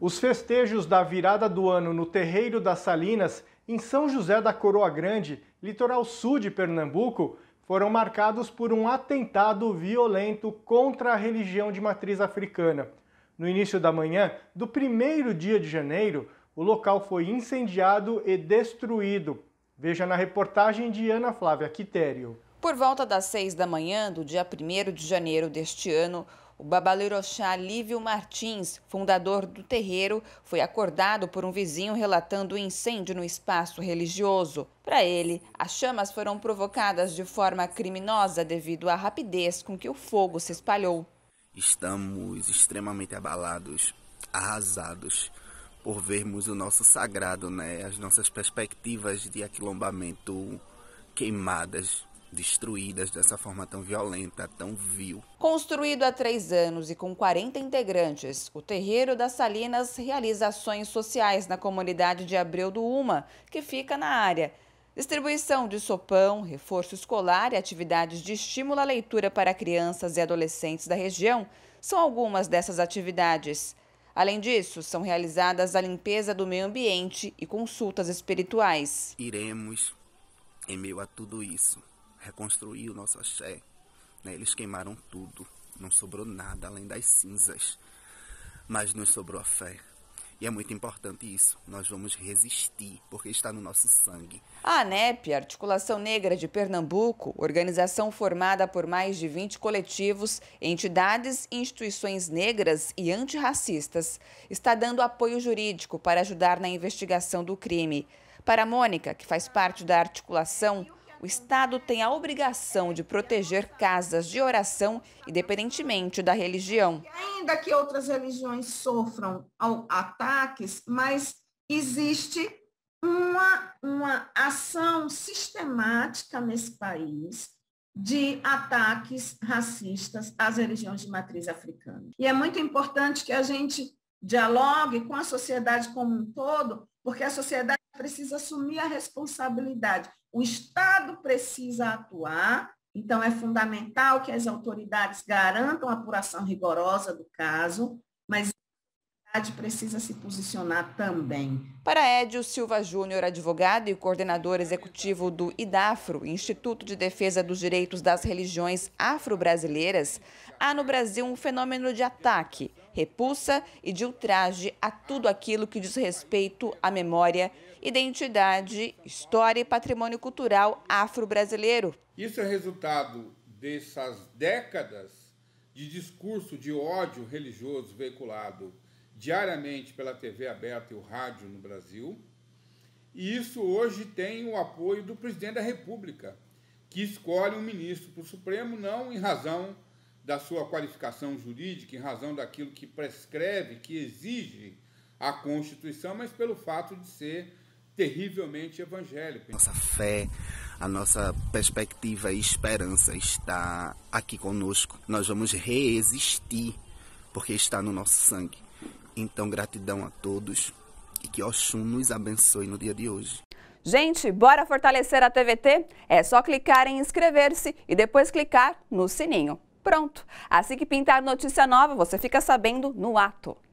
Os festejos da virada do ano no Terreiro das Salinas, em São José da Coroa Grande, litoral sul de Pernambuco, foram marcados por um atentado violento contra a religião de matriz africana. No início da manhã do primeiro dia de janeiro, o local foi incendiado e destruído. Veja na reportagem de Ana Flávia Quitério. Por volta das seis da manhã do dia 1 de janeiro deste ano, o babalorixá Lívio Martins, fundador do terreiro, foi acordado por um vizinho relatando o um incêndio no espaço religioso. Para ele, as chamas foram provocadas de forma criminosa devido à rapidez com que o fogo se espalhou. Estamos extremamente abalados, arrasados por vermos o nosso sagrado, né, as nossas perspectivas de aquilombamento queimadas destruídas dessa forma tão violenta, tão vil. Construído há três anos e com 40 integrantes, o Terreiro das Salinas realiza ações sociais na comunidade de Abreu do Uma, que fica na área. Distribuição de sopão, reforço escolar e atividades de estímulo à leitura para crianças e adolescentes da região são algumas dessas atividades. Além disso, são realizadas a limpeza do meio ambiente e consultas espirituais. Iremos, em meio a tudo isso, reconstruir o nosso axé. Né? Eles queimaram tudo, não sobrou nada além das cinzas, mas nos sobrou a fé. E é muito importante isso. Nós vamos resistir, porque está no nosso sangue. A ANEP, Articulação Negra de Pernambuco, organização formada por mais de 20 coletivos, entidades e instituições negras e antirracistas, está dando apoio jurídico para ajudar na investigação do crime. Para a Mônica, que faz parte da articulação, o Estado tem a obrigação de proteger casas de oração, independentemente da religião. Ainda que outras religiões sofram ataques, mas existe uma, uma ação sistemática nesse país de ataques racistas às religiões de matriz africana. E é muito importante que a gente dialogue com a sociedade como um todo porque a sociedade precisa assumir a responsabilidade. O Estado precisa atuar, então é fundamental que as autoridades garantam a apuração rigorosa do caso, mas sociedade precisa se posicionar também. Para Edio Silva Júnior, advogado e coordenador executivo do IDAFRO, Instituto de Defesa dos Direitos das Religiões Afro-Brasileiras, há no Brasil um fenômeno de ataque, repulsa e de ultraje a tudo aquilo que diz respeito à memória, identidade, história e patrimônio cultural afro-brasileiro. Isso é resultado dessas décadas de discurso de ódio religioso veiculado diariamente pela TV aberta e o rádio no Brasil. E isso hoje tem o apoio do presidente da República, que escolhe um ministro para o Supremo não em razão da sua qualificação jurídica, em razão daquilo que prescreve, que exige a Constituição, mas pelo fato de ser terrivelmente evangélico. Nossa fé, a nossa perspectiva e esperança está aqui conosco. Nós vamos resistir, porque está no nosso sangue. Então, gratidão a todos e que Oxum nos abençoe no dia de hoje. Gente, bora fortalecer a TVT? É só clicar em inscrever-se e depois clicar no sininho. Pronto! Assim que pintar notícia nova, você fica sabendo no ato.